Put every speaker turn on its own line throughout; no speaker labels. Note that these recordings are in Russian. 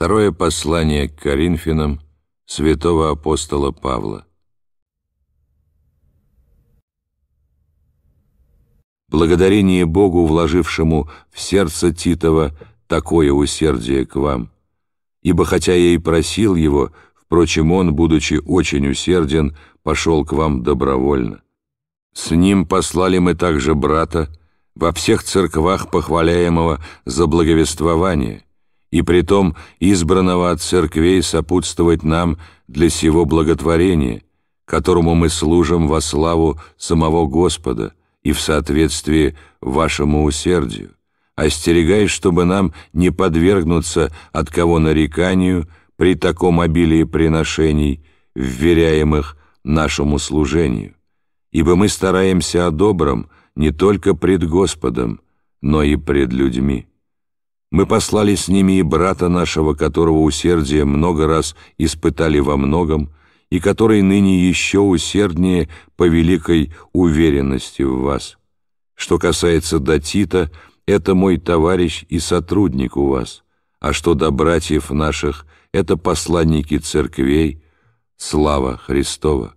Второе послание к Коринфянам святого апостола Павла. Благодарение Богу, вложившему в сердце Титова такое усердие к вам. Ибо хотя я и просил его, впрочем, он, будучи очень усерден, пошел к вам добровольно. С ним послали мы также брата, во всех церквах похваляемого за благовествование – и притом избранного от церквей сопутствовать нам для сего благотворения, которому мы служим во славу самого Господа и в соответствии вашему усердию, а остерегаясь, чтобы нам не подвергнуться от кого нареканию при таком обилии приношений, вверяемых нашему служению. Ибо мы стараемся о добром не только пред Господом, но и пред людьми. Мы послали с ними и брата нашего, которого усердие много раз испытали во многом, и который ныне еще усерднее по великой уверенности в вас. Что касается Датита, это мой товарищ и сотрудник у вас, а что до братьев наших, это посланники церквей, слава Христова.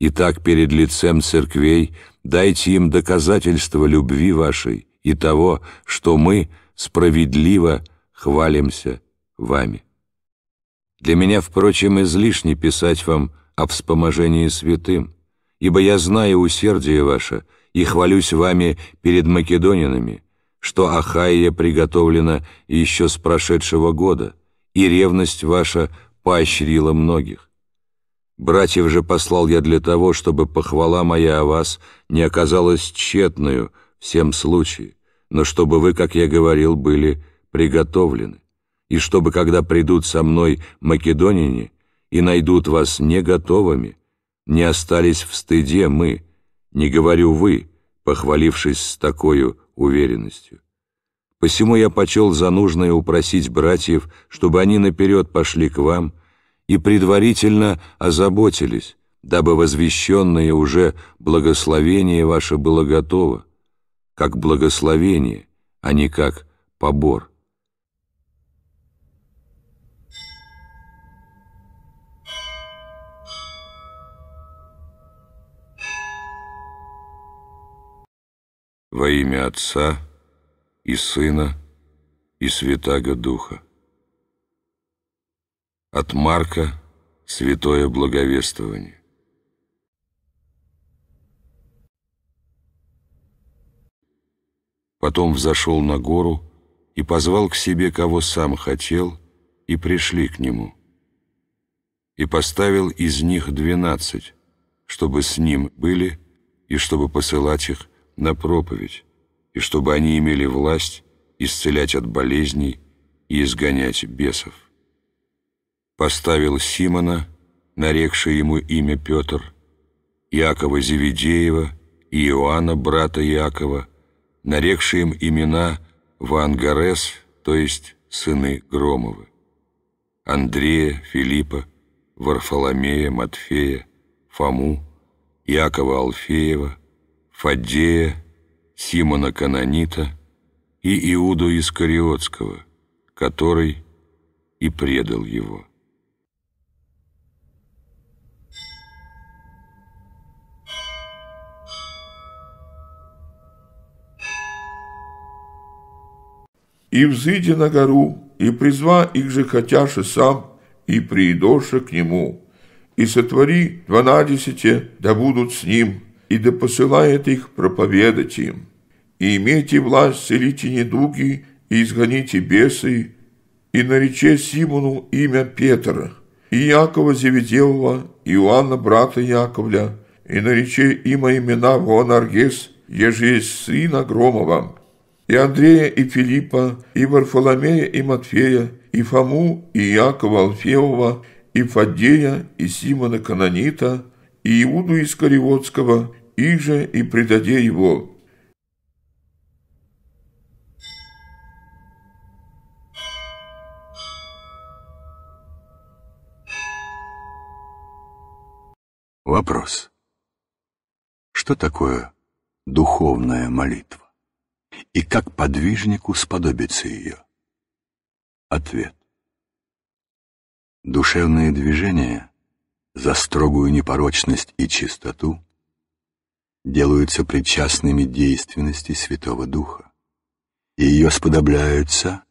Итак, перед лицем церквей дайте им доказательство любви вашей, и того, что мы справедливо хвалимся вами. Для меня, впрочем, излишне писать вам о вспоможении святым, ибо я знаю усердие ваше и хвалюсь вами перед македонинами, что Ахайя приготовлена еще с прошедшего года, и ревность ваша поощрила многих. Братьев же послал я для того, чтобы похвала моя о вас не оказалась тщетною, всем случае, но чтобы вы, как я говорил, были приготовлены, и чтобы, когда придут со мной македонине и найдут вас не готовыми, не остались в стыде мы, не говорю вы, похвалившись с такой уверенностью. Посему я почел за нужное упросить братьев, чтобы они наперед пошли к вам и предварительно озаботились, дабы возвещенное уже благословение ваше было готово, как благословение, а не как побор. Во имя Отца и Сына и Святаго Духа. От Марка «Святое благовествование». потом взошел на гору и позвал к себе, кого сам хотел, и пришли к нему. И поставил из них двенадцать, чтобы с ним были и чтобы посылать их на проповедь, и чтобы они имели власть исцелять от болезней и изгонять бесов. Поставил Симона, нарекший ему имя Петр, Иакова Зеведеева и Иоанна, брата Иакова, нарекшие им имена Вангарес, то есть сыны Громовы, Андрея, Филиппа, Варфоломея, Матфея, Фому, Якова Алфеева, Фаддея, Симона Канонита и Иуду Искариотского, который и предал его. и взыди на гору, и призва их же хотяше сам, и приидоше к нему. И сотвори дванадесяте, да будут с ним, и да посылает их проповедать им. И имейте власть, целите недуги, и изгоните бесы, и нарече Симону имя Петра, и Якова Зеведевого, и Иоанна брата Яковля, и нарече има имена Вонаргес, еже есть сына Громова, и Андрея, и Филиппа, и Варфоломея, и Матфея, и Фому, и Якова Алфеева, и Фаддея, и Симона Канонита, и Иуду Искариотского, и же и предаде его».
Вопрос. Что такое духовная молитва? и как подвижнику сподобится ее? Ответ. Душевные движения за строгую непорочность и чистоту делаются причастными действенности Святого Духа, и ее сподобляются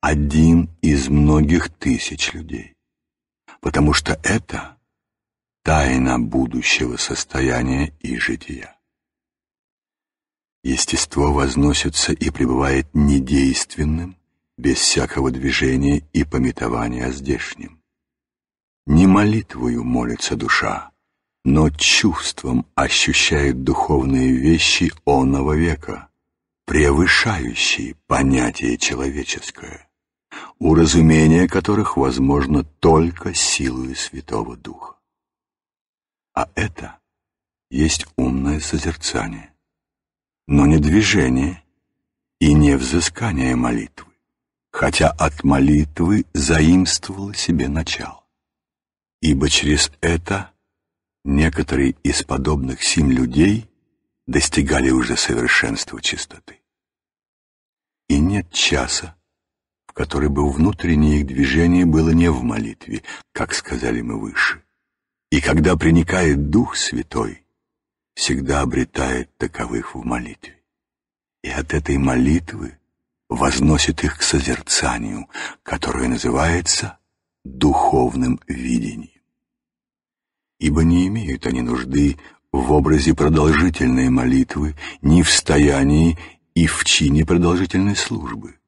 один из многих тысяч людей, потому что это тайна будущего состояния и жития. Естество возносится и пребывает недейственным, без всякого движения и пометования о Не молитвою молится душа, но чувством ощущает духовные вещи оного века, превышающие понятие человеческое, уразумение которых возможно только силою Святого Духа. А это есть умное созерцание но не движение и не взыскание молитвы, хотя от молитвы заимствовало себе начало. Ибо через это некоторые из подобных сим людей достигали уже совершенства чистоты. И нет часа, в который бы внутреннее их движение было не в молитве, как сказали мы выше. И когда приникает Дух Святой, всегда обретает таковых в молитве. И от этой молитвы возносит их к созерцанию, которое называется духовным видением. Ибо не имеют они нужды в образе продолжительной молитвы, ни в стоянии и в чине продолжительной службы.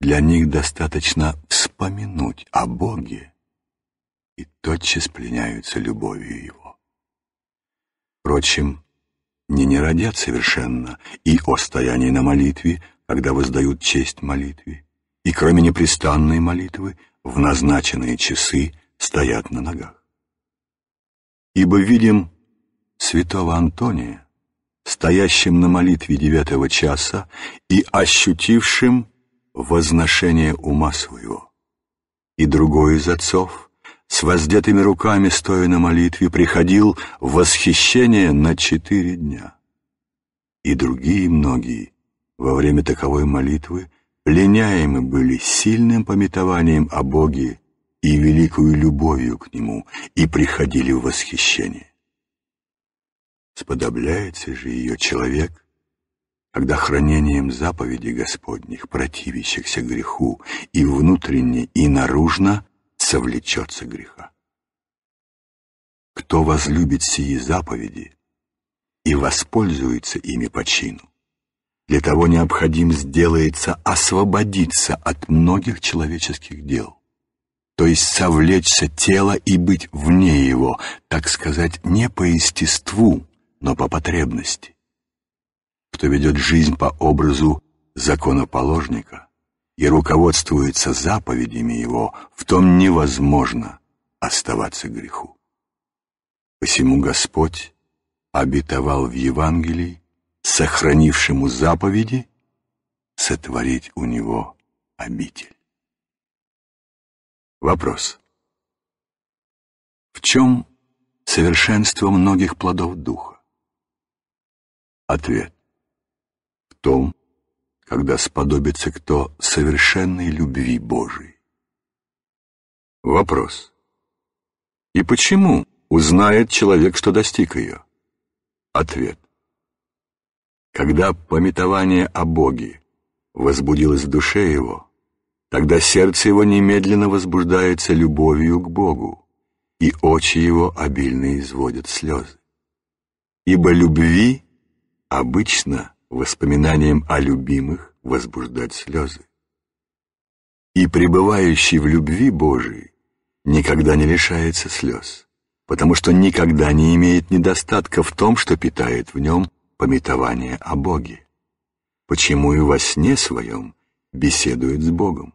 Для них достаточно вспоминуть о Боге, и тотчас пленяются любовью Его впрочем, не не нерадят совершенно и о стоянии на молитве, когда воздают честь молитве, и кроме непрестанной молитвы в назначенные часы стоят на ногах. Ибо видим святого Антония, стоящим на молитве девятого часа и ощутившим возношение ума своего, и другой из отцов, с воздетыми руками, стоя на молитве, приходил в восхищение на четыре дня. И другие многие во время таковой молитвы пленяемы были сильным пометованием о Боге и великую любовью к Нему и приходили в восхищение. Сподобляется же ее человек, когда хранением заповедей Господних, противящихся греху, и внутренне, и наружно, совлечется греха. Кто возлюбит сии заповеди и воспользуется ими по чину, для того необходим сделается освободиться от многих человеческих дел, то есть совлечься тело и быть вне его, так сказать, не по естеству, но по потребности. Кто ведет жизнь по образу законоположника – и руководствуется заповедями его, в том невозможно оставаться греху. Посему Господь обетовал в Евангелии, сохранившему заповеди, сотворить у него обитель. Вопрос. В чем совершенство многих плодов Духа? Ответ. В том, когда сподобится кто совершенной любви Божией. Вопрос. И почему узнает человек, что достиг ее? Ответ. Когда пометование о Боге возбудилось в душе его, тогда сердце его немедленно возбуждается любовью к Богу, и очи его обильно изводят слезы. Ибо любви обычно воспоминанием о любимых возбуждать слезы. И пребывающий в любви Божией никогда не лишается слез, потому что никогда не имеет недостатка в том, что питает в нем пометование о Боге. Почему и во сне своем беседует с Богом?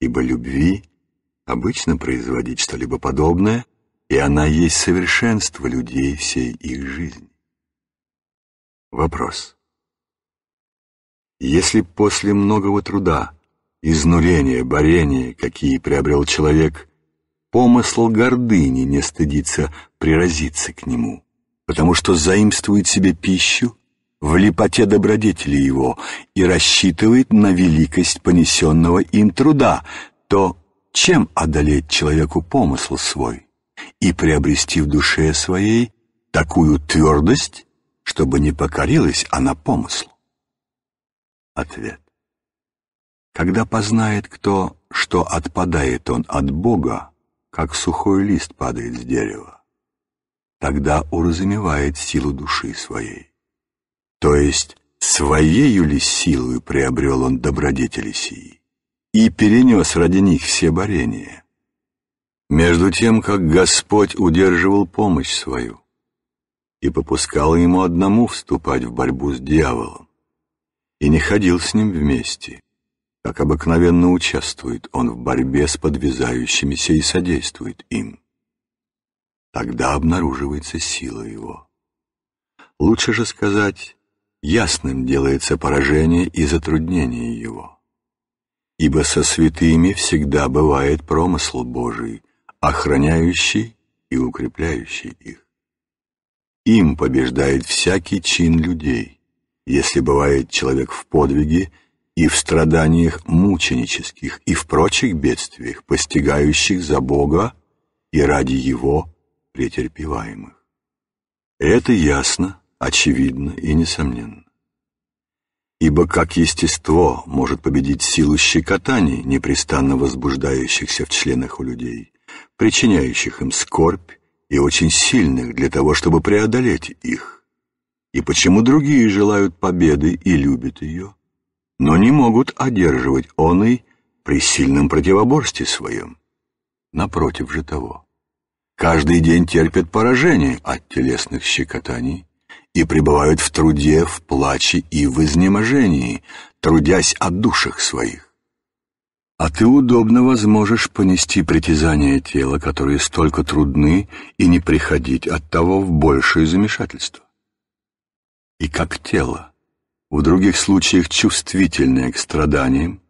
Ибо любви обычно производить что-либо подобное, и она есть совершенство людей всей их жизни. Вопрос. Если после многого труда, изнурения, борения, какие приобрел человек, помысл гордыни не стыдится приразиться к нему, потому что заимствует себе пищу в липоте добродетели его и рассчитывает на великость понесенного им труда, то чем одолеть человеку помысл свой и приобрести в душе своей такую твердость, чтобы не покорилась она помыслу? ответ. Когда познает кто, что отпадает он от Бога, как сухой лист падает с дерева, тогда уразумевает силу души своей. То есть своею ли силою приобрел он добродетели сии и перенес ради них все борения? Между тем, как Господь удерживал помощь свою и попускал ему одному вступать в борьбу с дьяволом, и не ходил с ним вместе. Как обыкновенно участвует он в борьбе с подвязающимися и содействует им. Тогда обнаруживается сила его. Лучше же сказать, ясным делается поражение и затруднение его. Ибо со святыми всегда бывает промысл Божий, охраняющий и укрепляющий их. Им побеждает всякий чин людей, если бывает человек в подвиге и в страданиях мученических, и в прочих бедствиях, постигающих за Бога и ради Его претерпеваемых. Это ясно, очевидно и несомненно. Ибо как естество может победить силу щекотаний, непрестанно возбуждающихся в членах у людей, причиняющих им скорбь и очень сильных для того, чтобы преодолеть их? и почему другие желают победы и любят ее, но не могут одерживать он и при сильном противоборстве своем. Напротив же того, каждый день терпят поражение от телесных щекотаний и пребывают в труде, в плаче и в изнеможении, трудясь о душах своих. А ты удобно возможешь понести притязания тела, которые столько трудны, и не приходить от того в большее замешательство и как тело, в других случаях чувствительное к страданиям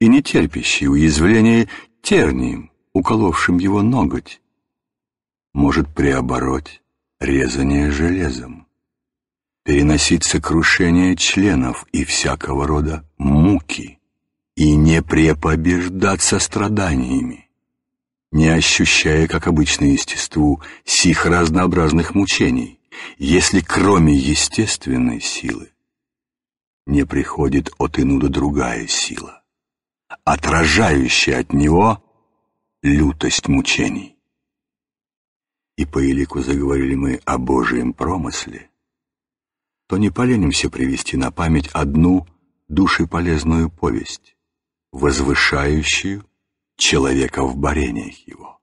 и не терпящее уязвление тернием, уколовшим его ноготь, может преобороть резание железом, переносить сокрушение членов и всякого рода муки и не препобеждаться страданиями, не ощущая, как обычно естеству, сих разнообразных мучений если кроме естественной силы не приходит от инуда другая сила, отражающая от него лютость мучений. И по Илику заговорили мы о Божьем промысле, то не поленимся привести на память одну душеполезную повесть, возвышающую человека в борениях его.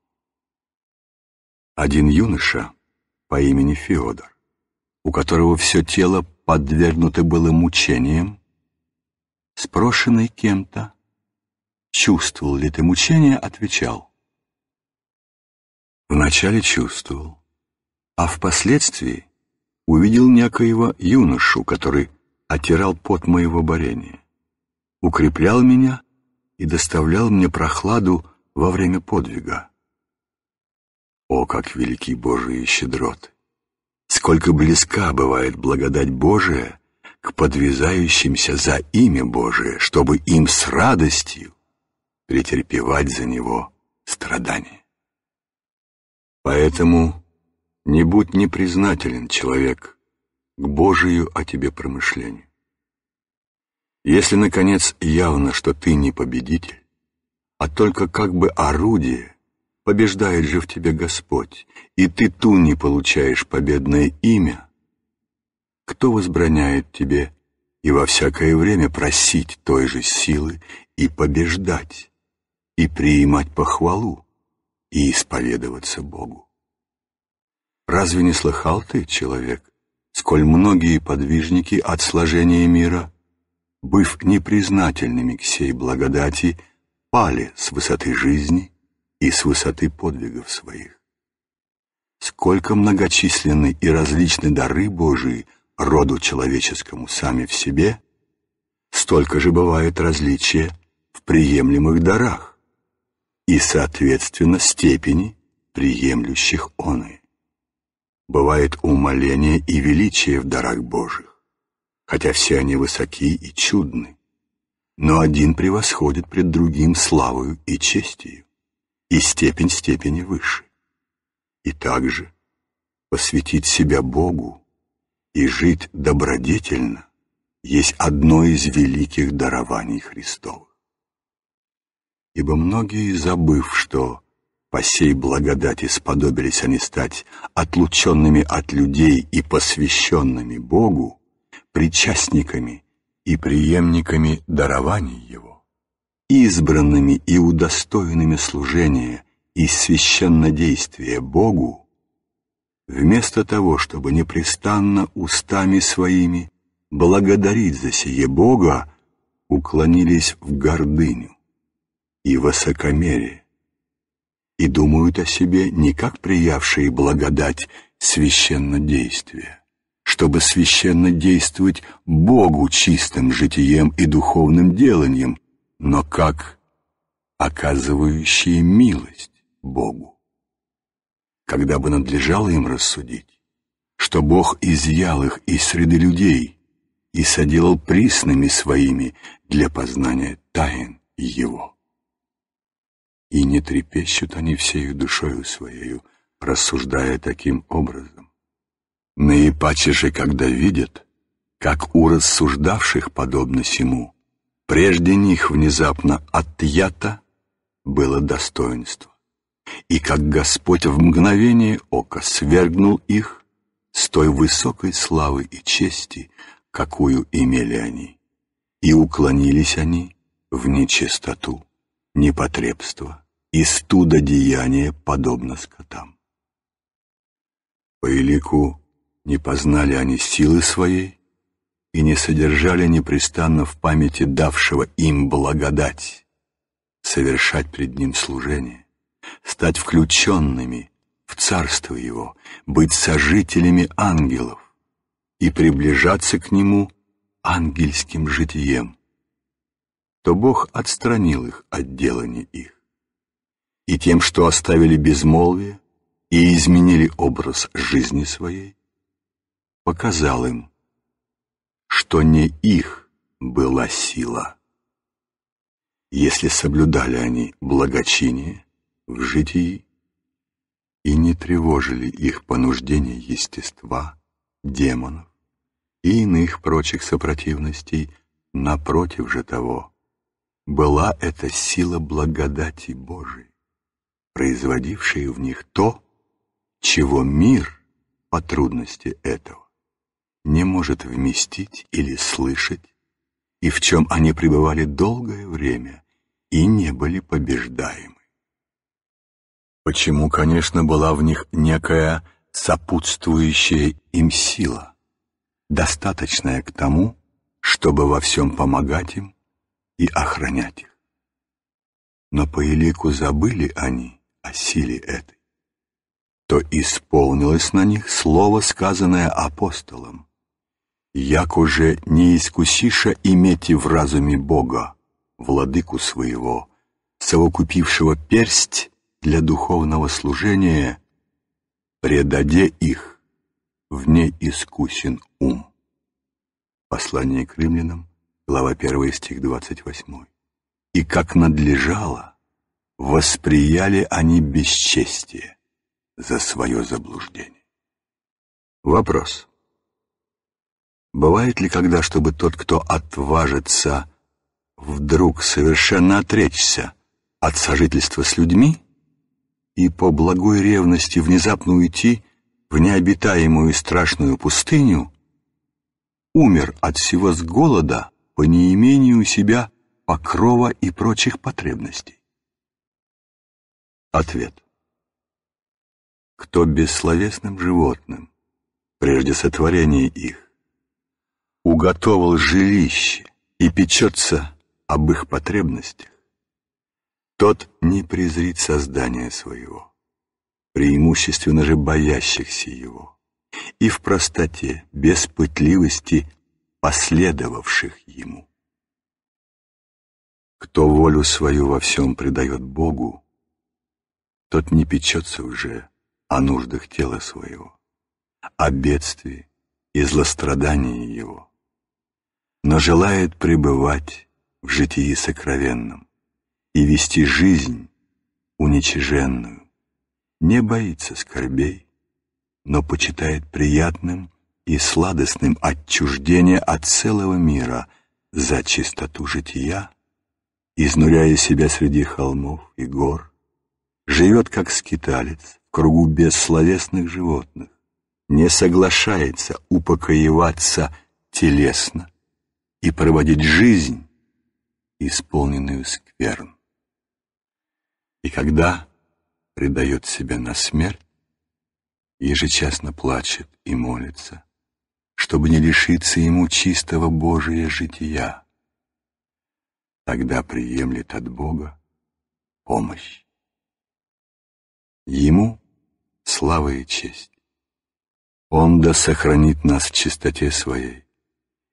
Один юноша, по имени Феодор, у которого все тело подвергнуто было мучениям, спрошенный кем-то, чувствовал ли ты мучение, отвечал. Вначале чувствовал, а впоследствии увидел некоего юношу, который отирал пот моего борения, укреплял меня и доставлял мне прохладу во время подвига. О, как велики Божии щедроты! Сколько близка бывает благодать Божия к подвязающимся за имя Божие, чтобы им с радостью претерпевать за него страдания. Поэтому не будь непризнателен, человек, к Божию о тебе промышлению. Если, наконец, явно, что ты не победитель, а только как бы орудие, побеждает же в тебе Господь, и ты ту не получаешь победное имя. Кто возбраняет тебе и во всякое время просить той же силы и побеждать, и принимать похвалу, и исповедоваться Богу? Разве не слыхал ты, человек, сколь многие подвижники от сложения мира, быв непризнательными к сей благодати, пали с высоты жизни – и с высоты подвигов своих. Сколько многочисленны и различны дары Божии роду человеческому сами в себе, столько же бывает различия в приемлемых дарах и, соответственно, степени приемлющих оны. Бывает умоление и величие в дарах Божьих, хотя все они высоки и чудны, но один превосходит пред другим славою и честью и степень степени выше. И также посвятить себя Богу и жить добродетельно есть одно из великих дарований Христовых. Ибо многие, забыв, что по сей благодати сподобились они стать отлученными от людей и посвященными Богу, причастниками и преемниками дарований Его, избранными и удостоенными служения и священнодействия Богу, вместо того, чтобы непрестанно устами своими благодарить за сие Бога, уклонились в гордыню и высокомерие и думают о себе не как приявшие благодать священнодействия, чтобы священно действовать Богу чистым житием и духовным деланием, но как оказывающие милость Богу. Когда бы надлежало им рассудить, что Бог изъял их из среды людей и соделал присными своими для познания тайн Его. И не трепещут они всею душою своею, рассуждая таким образом. Наипаче же, когда видят, как у рассуждавших подобно сему, Прежде них внезапно отъято было достоинство. И как Господь в мгновение ока свергнул их с той высокой славы и чести, какую имели они, и уклонились они в нечистоту, непотребство и студа деяния, подобно скотам. По велику не познали они силы своей и не содержали непрестанно в памяти давшего им благодать, совершать пред ним служение, стать включенными в царство его, быть сожителями ангелов и приближаться к нему ангельским житием, то Бог отстранил их от делания их. И тем, что оставили безмолвие и изменили образ жизни своей, показал им, что не их была сила. Если соблюдали они благочиние в житии и не тревожили их понуждение естества, демонов и иных прочих сопротивностей, напротив же того, была эта сила благодати Божией, производившая в них то, чего мир по трудности этого не может вместить или слышать, и в чем они пребывали долгое время и не были побеждаемы. Почему, конечно, была в них некая сопутствующая им сила, достаточная к тому, чтобы во всем помогать им и охранять их. Но по Илику забыли они о силе этой, то исполнилось на них слово, сказанное апостолом. Яко же не искусиша имете в разуме Бога, владыку своего, совокупившего персть для духовного служения, предаде их, вне искусен ум. Послание к римлянам, глава 1, стих 28. И как надлежало, восприяли они бесчестие за свое заблуждение. Вопрос. Бывает ли когда, чтобы тот, кто отважится, вдруг совершенно отречься от сожительства с людьми и по благой ревности внезапно уйти в необитаемую страшную пустыню, умер от всего с голода по неимению себя покрова и прочих потребностей? Ответ. Кто бессловесным животным, прежде сотворения их, уготовал жилище и печется об их потребностях, тот не презрит создания своего, преимущественно же боящихся его, и в простоте, без пытливости, последовавших ему. Кто волю свою во всем предает Богу, тот не печется уже о нуждах тела своего, о бедствии и злострадании его но желает пребывать в житии сокровенном и вести жизнь уничиженную, не боится скорбей, но почитает приятным и сладостным отчуждение от целого мира за чистоту жития, изнуряя себя среди холмов и гор, живет как скиталец в кругу бессловесных животных, не соглашается упокоеваться телесно, и проводить жизнь, исполненную скверн. И когда предает себя на смерть, ежечасно плачет и молится, чтобы не лишиться ему чистого Божия жития, тогда приемлет от Бога помощь. Ему слава и честь. Он да сохранит нас в чистоте своей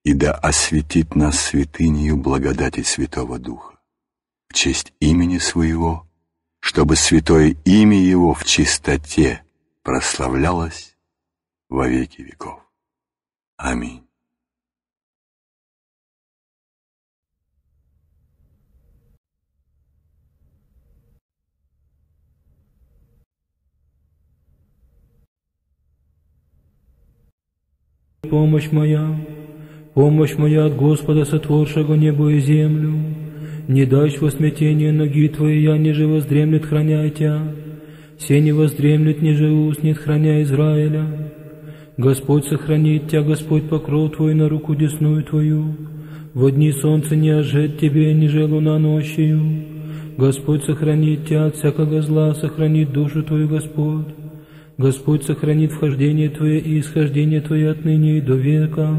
и да осветит нас святынею благодати Святого Духа в честь имени Своего, чтобы святое имя Его в чистоте прославлялось во веки веков. Аминь.
помощь моя, Помощь моя от Господа, сотворшего небо и землю. Не дашь во смятение ноги твои, я не же воздремлет, храня тебя. Се не воздремлет, не уснет, храня Израиля. Господь сохранит тебя, Господь покров твой на руку десную твою. В дни солнце не ожет тебе, ни луна ночью. Господь сохранит тебя от всякого зла, сохранит душу твою, Господь. Господь сохранит вхождение твое и исхождение твое отныне и до века.